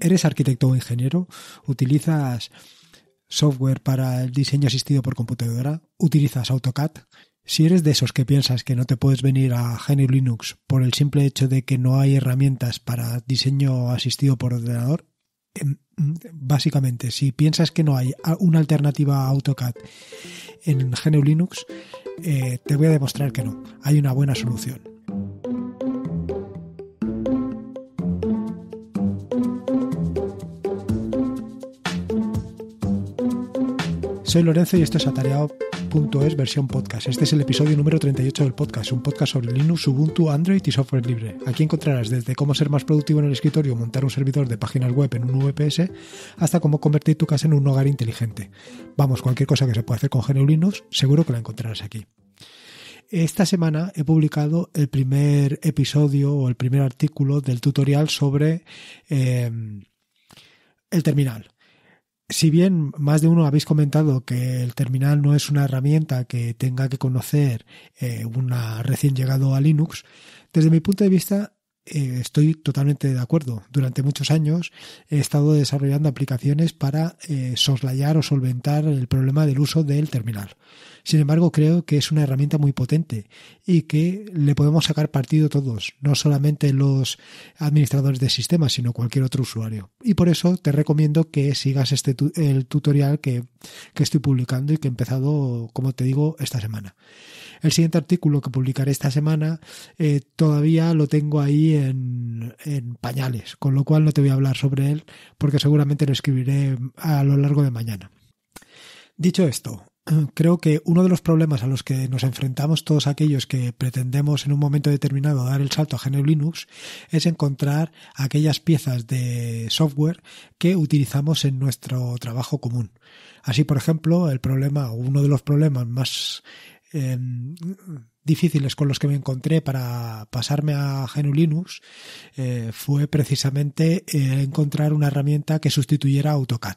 eres arquitecto o ingeniero, utilizas software para el diseño asistido por computadora, utilizas AutoCAD. Si eres de esos que piensas que no te puedes venir a GNU Linux por el simple hecho de que no hay herramientas para diseño asistido por ordenador, em, básicamente, si piensas que no hay una alternativa a AutoCAD en GNU Linux, eh, te voy a demostrar que no. Hay una buena solución. Soy Lorenzo y esto es atareado.es versión podcast. Este es el episodio número 38 del podcast, un podcast sobre Linux, Ubuntu, Android y software libre. Aquí encontrarás desde cómo ser más productivo en el escritorio, montar un servidor de páginas web en un VPS, hasta cómo convertir tu casa en un hogar inteligente. Vamos, cualquier cosa que se pueda hacer con GNU Linux, seguro que la encontrarás aquí. Esta semana he publicado el primer episodio o el primer artículo del tutorial sobre eh, el terminal si bien más de uno habéis comentado que el terminal no es una herramienta que tenga que conocer un eh, una recién llegado a Linux, desde mi punto de vista eh, estoy totalmente de acuerdo. Durante muchos años he estado desarrollando aplicaciones para eh, soslayar o solventar el problema del uso del terminal. Sin embargo, creo que es una herramienta muy potente y que le podemos sacar partido todos, no solamente los administradores de sistemas, sino cualquier otro usuario. Y por eso te recomiendo que sigas este el tutorial que, estoy publicando y que he empezado, como te digo, esta semana. El siguiente artículo que publicaré esta semana eh, todavía lo tengo ahí en, pañales, con lo cual no te voy a hablar sobre él porque seguramente lo escribiré a lo largo de mañana. Dicho esto, creo que uno de los problemas a los que nos enfrentamos todos aquellos que pretendemos en un momento determinado dar el salto a GNU Linux es encontrar aquellas piezas de software que utilizamos en nuestro trabajo común. Así, por ejemplo, el problema, o uno de los problemas más em, difíciles con los que me encontré para pasarme a GenuLinux linux eh, fue precisamente eh, encontrar una herramienta que sustituyera AutoCAD.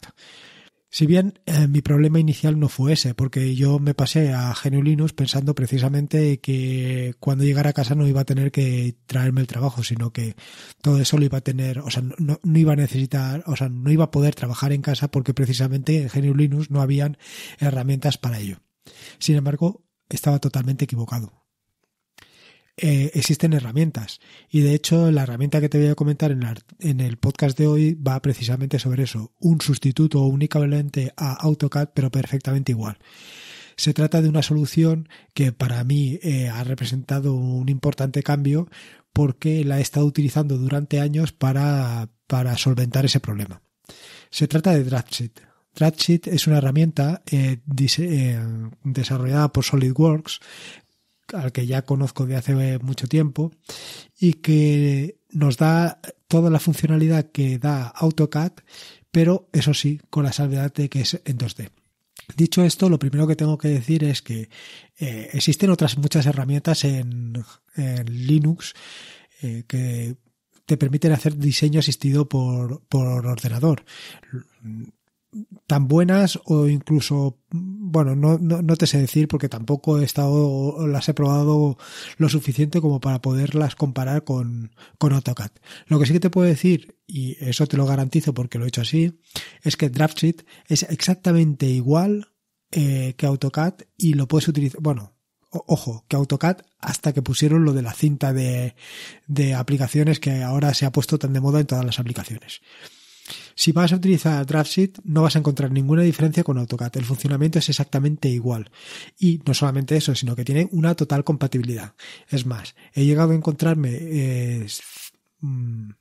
Si bien eh, mi problema inicial no fue ese, porque yo me pasé a GenuLinux pensando precisamente que cuando llegara a casa no iba a tener que traerme el trabajo, sino que todo eso lo iba a tener, o sea, no, iba a necesitar, o sea, no iba a poder trabajar en casa porque precisamente en GenuLinux linux no habían herramientas para ello. Sin embargo, estaba totalmente equivocado. Eh, existen herramientas y de hecho la herramienta que te voy a comentar en, el podcast de hoy va precisamente sobre eso, un sustituto únicamente a AutoCAD pero perfectamente igual. Se trata de una solución que para mí eh, ha representado un importante cambio porque la he estado utilizando durante años para, solventar ese problema. Se trata de DraftSheet. TrackSheet es una herramienta eh, eh, desarrollada por SolidWorks, al que ya conozco de hace eh, mucho tiempo, y que nos da toda la funcionalidad que da AutoCAD, pero eso sí, con la salvedad de que es en 2D. Dicho esto, lo primero que tengo que decir es que existen otras muchas herramientas en, Linux que te permiten hacer diseño asistido por, por ordenador tan buenas o incluso, bueno, no, no, no, te sé decir porque tampoco he estado, las he probado lo suficiente como para poderlas comparar con, con AutoCAD. Lo que sí que te puedo decir, y eso te lo garantizo porque lo he hecho así, es que DraftSheet es exactamente igual eh, que AutoCAD y lo puedes utilizar, bueno, ojo, que AutoCAD hasta que pusieron lo de la cinta de, de aplicaciones que ahora se ha puesto tan de moda en todas las aplicaciones. Si vas a utilizar DraftSheet, no vas a encontrar ninguna diferencia con AutoCAD. El funcionamiento es exactamente igual. Y no solamente eso, sino que tiene una total compatibilidad. Es más, he llegado a encontrarme eh, mm,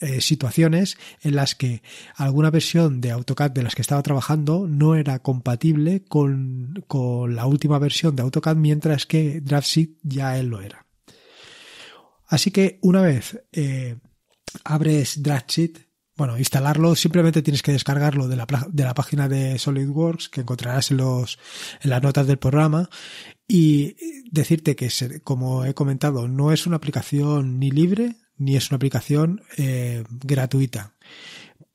eh, situaciones en las que alguna versión de AutoCAD de las que estaba trabajando no era compatible con, la última versión de AutoCAD, mientras que DraftSheet ya él lo era. Así que una vez eh, abres DraftSheet, bueno, instalarlo simplemente tienes que descargarlo de la, de la página de SolidWorks que encontrarás en, los, en las notas del programa y decirte que, como he comentado, no es una aplicación ni libre ni es una aplicación eh, gratuita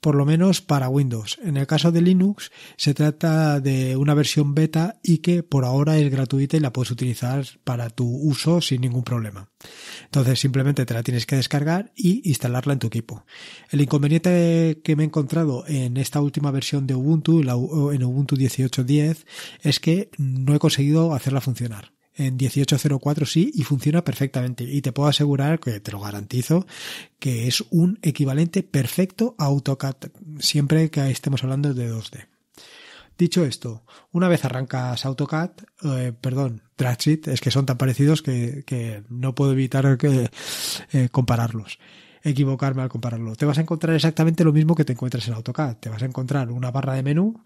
por lo menos para Windows. En el caso de Linux se trata de una versión beta y que por ahora es gratuita y la puedes utilizar para tu uso sin ningún problema. Entonces simplemente te la tienes que descargar y instalarla en tu equipo. El inconveniente que me he encontrado en esta última versión de Ubuntu, en Ubuntu 18.10, es que no he conseguido hacerla funcionar en 1804 sí y funciona perfectamente. Y te puedo asegurar, que te lo garantizo, que es un equivalente perfecto a AutoCAD, siempre que estemos hablando de 2D. Dicho esto, una vez arrancas AutoCAD, eh, perdón, Tracit, es que son tan parecidos que, no puedo evitar que, eh, compararlos equivocarme al compararlo. Te vas a encontrar exactamente lo mismo que te encuentras en AutoCAD. Te vas a encontrar una barra de menú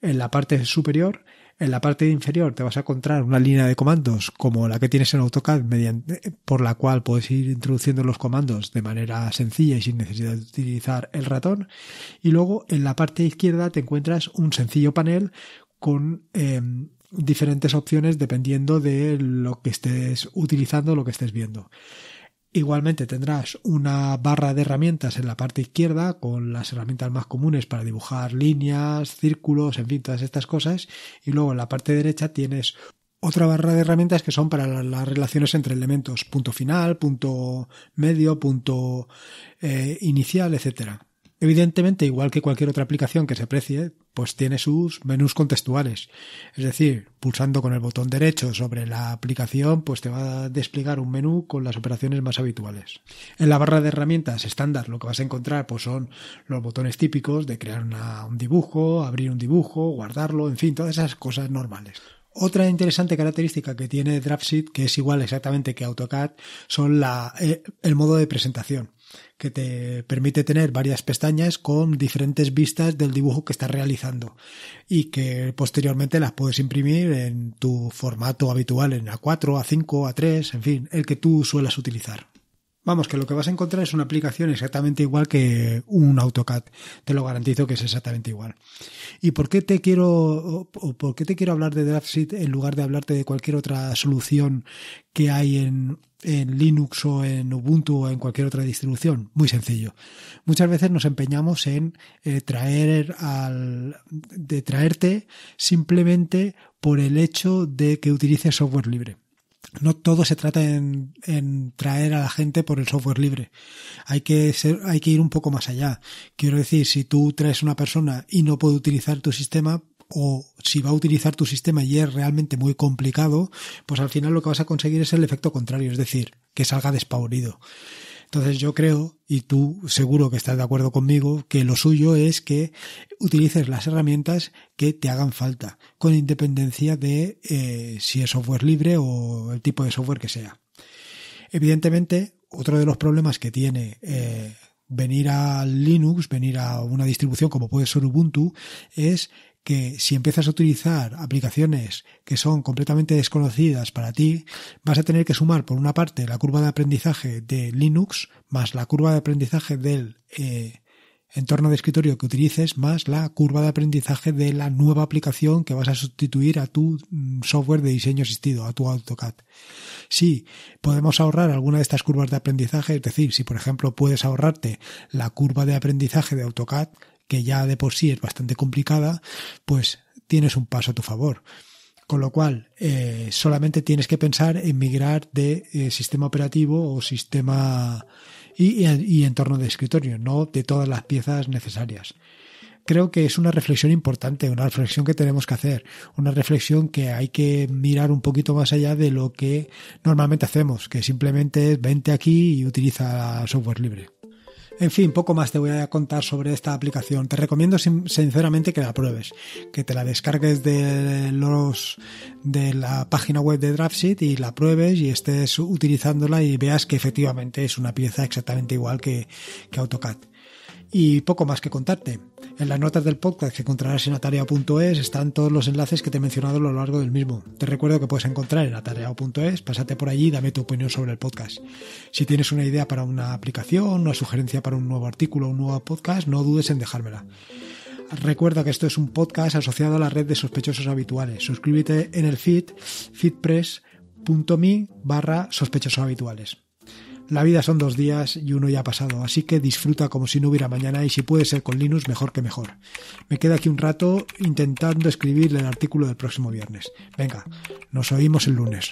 en la parte superior en la parte inferior te vas a encontrar una línea de comandos como la que tienes en AutoCAD, mediante, por la cual puedes ir introduciendo los comandos de manera sencilla y sin necesidad de utilizar el ratón. Y luego en la parte izquierda te encuentras un sencillo panel con em, diferentes opciones dependiendo de lo que estés utilizando, lo que estés viendo. Igualmente tendrás una barra de herramientas en la parte izquierda con las herramientas más comunes para dibujar líneas, círculos, en fin, todas estas cosas. Y luego en la parte derecha tienes otra barra de herramientas que son para las relaciones entre elementos, punto final, punto medio, punto eh, inicial, etcétera. Evidentemente, igual que cualquier otra aplicación que se precie, pues tiene sus menús contextuales. Es decir, pulsando con el botón derecho sobre la aplicación, pues te va a desplegar un menú con las operaciones más habituales. En la barra de herramientas estándar lo que vas a encontrar pues son los botones típicos de crear un dibujo, abrir un dibujo, guardarlo, en fin, todas esas cosas normales. Otra interesante característica que tiene DraftSheet, que es igual exactamente que AutoCAD, son eh, el modo de presentación que te permite tener varias pestañas con diferentes vistas del dibujo que estás realizando y que posteriormente las puedes imprimir en tu formato habitual en A4, A5, A3, en fin, el que tú suelas utilizar. Vamos, que lo que vas a encontrar es una aplicación exactamente igual que un AutoCAD. Te lo garantizo que es exactamente igual. ¿Y por qué te quiero, por qué te quiero hablar de DraftSheet en lugar de hablarte de cualquier otra solución que hay en, en Linux o en Ubuntu o en cualquier otra distribución. Muy sencillo. Muchas veces nos empeñamos en eh, traer al de traerte simplemente por el hecho de que utilices software libre. No todo se trata en, en traer a la gente por el software libre. Hay que ser, hay que ir un poco más allá. Quiero decir, si tú traes una persona y no puede utilizar tu sistema, o si va a utilizar tu sistema y es realmente muy complicado, pues al final lo que vas a conseguir es el efecto contrario, es decir, que salga despavorido. Entonces yo creo, y tú seguro que estás de acuerdo conmigo, que lo suyo es que utilices las herramientas que te hagan falta, con independencia de eh, si es software libre o el tipo de software que sea. Evidentemente, otro de los problemas que tiene eh, venir a Linux, venir a una distribución como puede ser Ubuntu, es que si empiezas a utilizar aplicaciones que son completamente desconocidas para ti, vas a tener que sumar por una parte la curva de aprendizaje de Linux más la curva de aprendizaje del eh, entorno de escritorio que utilices más la curva de aprendizaje de la nueva aplicación que vas a sustituir a tu mm, software de diseño asistido, a tu AutoCAD. Si podemos ahorrar alguna de estas curvas de aprendizaje, es decir, si por ejemplo puedes ahorrarte la curva de aprendizaje de AutoCAD, que ya de por sí es bastante complicada, pues tienes un paso a tu favor. Con lo cual, eh, solamente tienes que pensar en migrar de eh, sistema operativo o sistema y, entorno de escritorio, no de todas las piezas necesarias. Creo que es una reflexión importante, una reflexión que tenemos que hacer, una reflexión que hay que mirar un poquito más allá de lo que normalmente hacemos, que simplemente es vente aquí y utiliza software libre. En fin, poco más te voy a contar sobre esta aplicación. Te recomiendo sinceramente que la pruebes, que te la descargues de de la página web de DraftSheet y la pruebes y estés utilizándola y veas que efectivamente es una pieza exactamente igual que AutoCAD. Y poco más que contarte. En las notas del podcast que encontrarás en atareao.es están todos los enlaces que te he mencionado a lo largo del mismo. Te recuerdo que puedes encontrar en atareao.es, pásate por allí y dame tu opinión sobre el podcast. Si tienes una idea para una aplicación, una sugerencia para un nuevo artículo, un nuevo podcast, no dudes en dejármela. Recuerda que esto es un podcast asociado a la red de sospechosos habituales. Suscríbete en el feed feedpress.me barra sospechosos habituales. La vida son dos días y uno ya ha pasado, así que disfruta como si no hubiera mañana y si puede ser con Linux, mejor que mejor. Me queda aquí un rato intentando escribirle el artículo del próximo viernes. Venga, nos oímos el lunes.